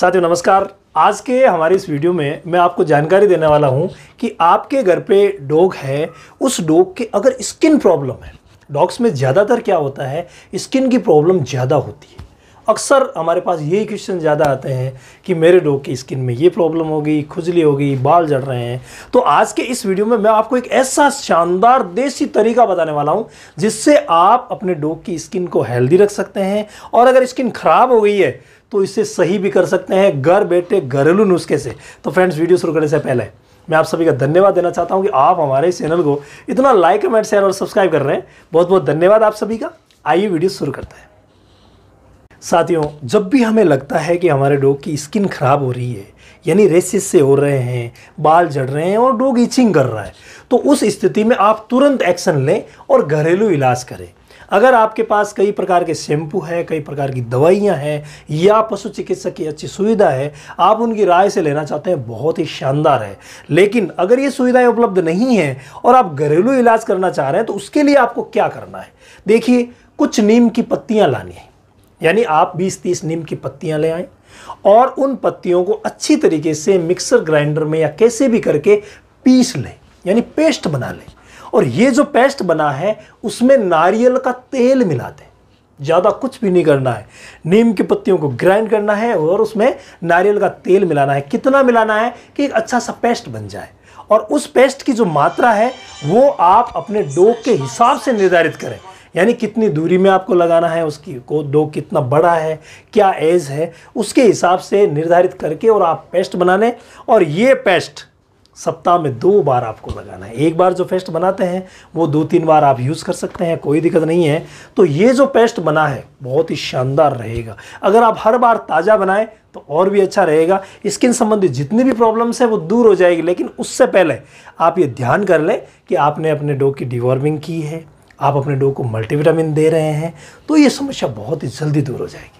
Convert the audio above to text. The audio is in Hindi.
साथियों नमस्कार आज के हमारे इस वीडियो में मैं आपको जानकारी देने वाला हूँ कि आपके घर पे डॉग है उस डॉग के अगर स्किन प्रॉब्लम है डॉग्स में ज़्यादातर क्या होता है स्किन की प्रॉब्लम ज़्यादा होती है अक्सर हमारे पास यही क्वेश्चन ज़्यादा आते हैं कि मेरे डॉग की स्किन में ये प्रॉब्लम हो गई खुजली हो गई बाल जड़ रहे हैं तो आज के इस वीडियो में मैं आपको एक ऐसा शानदार देसी तरीका बताने वाला हूँ जिससे आप अपने डॉग की स्किन को हेल्दी रख सकते हैं और अगर स्किन ख़राब हो गई है तो इससे सही भी कर सकते हैं घर बैठे घरेलू नुस्खे से तो फ्रेंड्स वीडियो शुरू करने से पहले मैं आप सभी का धन्यवाद देना चाहता हूँ कि आप हमारे चैनल को इतना लाइक कमेंट शेयर और सब्सक्राइब कर रहे हैं बहुत बहुत धन्यवाद आप सभी का आइए वीडियो शुरू करते हैं साथियों जब भी हमें लगता है कि हमारे डॉग की स्किन खराब हो रही है यानी रेसिस से हो रहे हैं बाल झड़ रहे हैं और डॉग इचिंग कर रहा है तो उस स्थिति में आप तुरंत एक्शन लें और घरेलू इलाज करें अगर आपके पास कई प्रकार के शैम्पू हैं कई प्रकार की दवाइयाँ हैं या पशु चिकित्सक की अच्छी सुविधा है आप उनकी राय से लेना चाहते हैं बहुत ही शानदार है लेकिन अगर ये सुविधाएं उपलब्ध नहीं हैं और आप घरेलू इलाज करना चाह रहे हैं तो उसके लिए आपको क्या करना है देखिए कुछ नीम की पत्तियाँ लानी है यानी आप बीस तीस नीम की पत्तियां ले आए और उन पत्तियों को अच्छी तरीके से मिक्सर ग्राइंडर में या कैसे भी करके पीस लें यानी पेस्ट बना लें और ये जो पेस्ट बना है उसमें नारियल का तेल मिला दें ज़्यादा कुछ भी नहीं करना है नीम की पत्तियों को ग्राइंड करना है और उसमें नारियल का तेल मिलाना है कितना मिलाना है कि एक अच्छा सा पेस्ट बन जाए और उस पेस्ट की जो मात्रा है वो आप अपने डो के हिसाब से निर्धारित करें यानी कितनी दूरी में आपको लगाना है उसकी को डो कितना बड़ा है क्या एज है उसके हिसाब से निर्धारित करके और आप पेस्ट बना लें और ये पेस्ट सप्ताह में दो बार आपको लगाना है एक बार जो पेस्ट बनाते हैं वो दो तीन बार आप यूज़ कर सकते हैं कोई दिक्कत नहीं है तो ये जो पेस्ट बना है बहुत ही शानदार रहेगा अगर आप हर बार ताज़ा बनाएं तो और भी अच्छा रहेगा स्किन संबंधी जितनी भी प्रॉब्लम्स है वो दूर हो जाएगी लेकिन उससे पहले आप ये ध्यान कर लें कि आपने अपने डो की डिवॉर्मिंग की है आप अपने डो को मल्टीविटामिन दे रहे हैं तो ये समस्या बहुत ही जल्दी दूर हो जाएगी